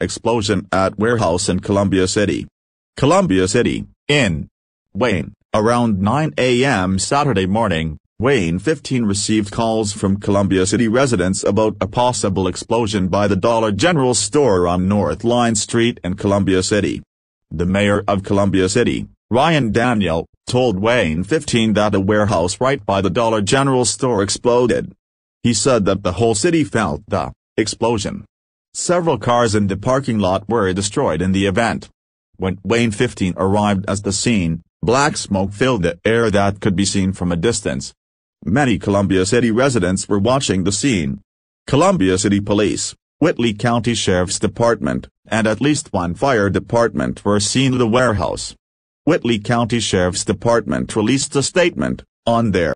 explosion at warehouse in Columbia City. Columbia City, in Wayne, around 9 a.m. Saturday morning, Wayne 15 received calls from Columbia City residents about a possible explosion by the Dollar General store on North Line Street in Columbia City. The mayor of Columbia City, Ryan Daniel, told Wayne 15 that a warehouse right by the Dollar General store exploded. He said that the whole city felt the explosion. Several cars in the parking lot were destroyed in the event. When Wayne 15 arrived at the scene, black smoke filled the air that could be seen from a distance. Many Columbia City residents were watching the scene. Columbia City Police, Whitley County Sheriff's Department, and at least one fire department were seen the warehouse. Whitley County Sheriff's Department released a statement, on their